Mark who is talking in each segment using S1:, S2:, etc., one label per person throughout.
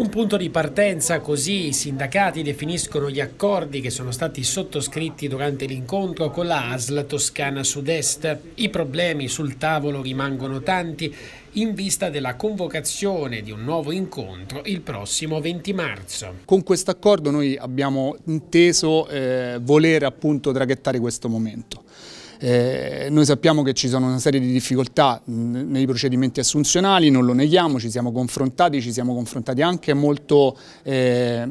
S1: Un punto di partenza così i sindacati definiscono gli accordi che sono stati sottoscritti durante l'incontro con la ASL Toscana Sud-Est. I problemi sul tavolo rimangono tanti in vista della convocazione di un nuovo incontro il prossimo 20 marzo.
S2: Con questo accordo noi abbiamo inteso eh, voler appunto traghettare questo momento. Eh, noi sappiamo che ci sono una serie di difficoltà nei procedimenti assunzionali, non lo neghiamo, ci siamo confrontati, ci siamo confrontati anche molto eh,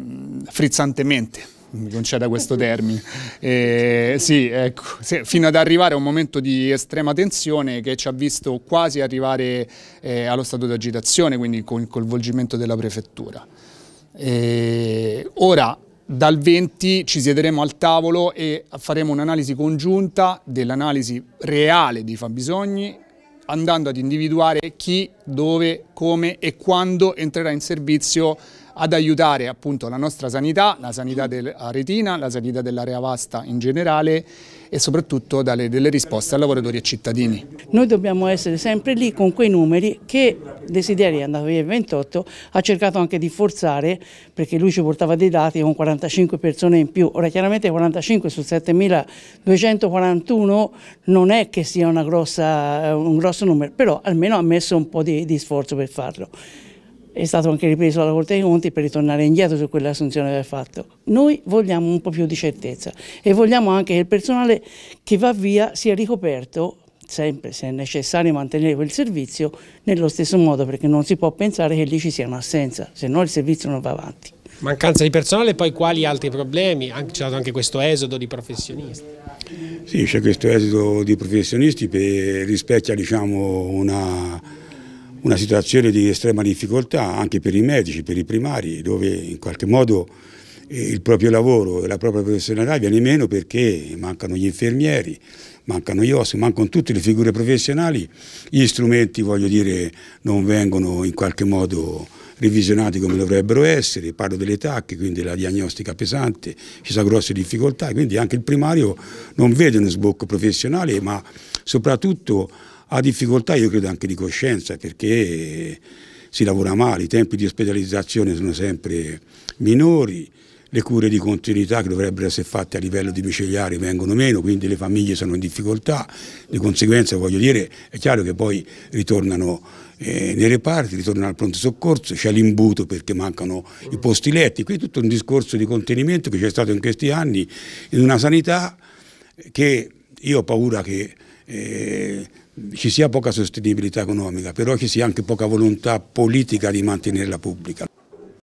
S2: frizzantemente mi conceda questo termine, eh, sì, ecco, fino ad arrivare a un momento di estrema tensione che ci ha visto quasi arrivare eh, allo stato di agitazione, quindi con il coinvolgimento della prefettura. Eh, ora dal 20 ci siederemo al tavolo e faremo un'analisi congiunta dell'analisi reale dei fabbisogni andando ad individuare chi, dove, come e quando entrerà in servizio ad aiutare appunto la nostra sanità, la sanità dell'Aretina, la sanità dell'area vasta in generale e soprattutto dare delle risposte a lavoratori e cittadini.
S3: Noi dobbiamo essere sempre lì con quei numeri che Desideri è andato via il 28, ha cercato anche di forzare perché lui ci portava dei dati con 45 persone in più, ora chiaramente 45 su 7241 non è che sia grossa, un grosso numero, però almeno ha messo un po' di, di sforzo per farlo è stato anche ripreso dalla Corte dei Conti per ritornare indietro su quell'assunzione che del fatto. Noi vogliamo un po' più di certezza e vogliamo anche che il personale che va via sia ricoperto sempre se è necessario mantenere quel servizio nello stesso modo perché non si può pensare che lì ci sia un'assenza, se no il servizio non va avanti.
S1: Mancanza di personale e poi quali altri problemi? C'è stato anche questo esodo di professionisti.
S4: Sì, c'è questo esodo di professionisti che rispecchia diciamo, una una situazione di estrema difficoltà anche per i medici, per i primari, dove in qualche modo eh, il proprio lavoro e la propria professionalità viene meno perché mancano gli infermieri, mancano gli ossi, mancano tutte le figure professionali, gli strumenti voglio dire non vengono in qualche modo revisionati come dovrebbero essere, parlo delle tacche, quindi la diagnostica pesante, ci sono grosse difficoltà, quindi anche il primario non vede uno sbocco professionale ma soprattutto ha difficoltà io credo anche di coscienza perché si lavora male, i tempi di ospedalizzazione sono sempre minori, le cure di continuità che dovrebbero essere fatte a livello di domiciliari vengono meno, quindi le famiglie sono in difficoltà, di conseguenza voglio dire è chiaro che poi ritornano eh, nei reparti, ritornano al pronto soccorso, c'è l'imbuto perché mancano i posti letti, qui tutto un discorso di contenimento che c'è stato in questi anni in una sanità che io ho paura che eh, ci sia poca sostenibilità economica, però ci sia anche poca volontà politica di mantenerla pubblica.